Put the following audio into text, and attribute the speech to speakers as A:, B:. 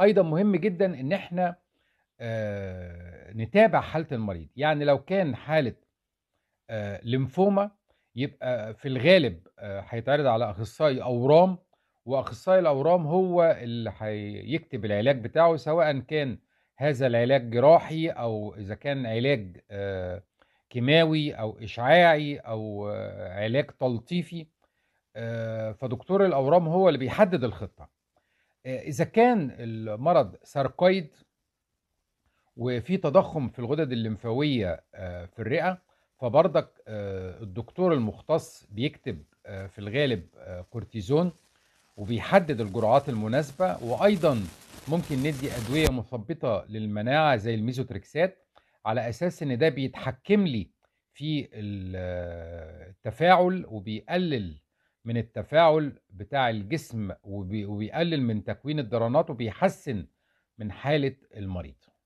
A: ايضا مهم جدا ان احنا
B: آه، نتابع حاله المريض يعني لو كان حاله آه، ليمفوما يبقى في الغالب آه، هيتعرض على اخصائي اورام واخصائي الاورام هو اللي هيكتب العلاج بتاعه سواء كان هذا العلاج جراحي او اذا كان علاج كيماوي او اشعاعي او علاج تلطيفي فدكتور الاورام هو اللي بيحدد الخطه آه، اذا كان المرض ساركويد وفي تضخم في الغدد الليمفاويه آه، في الرئه فبرضك آه، الدكتور المختص بيكتب في الغالب كورتيزون وبيحدد الجرعات المناسبه وايضا ممكن ندي ادويه مثبطه للمناعه زي الميزوتريكسات على اساس ان ده بيتحكم لي في التفاعل وبيقلل من التفاعل بتاع الجسم وبيقلل من تكوين الدرانات وبيحسن من حالة المريض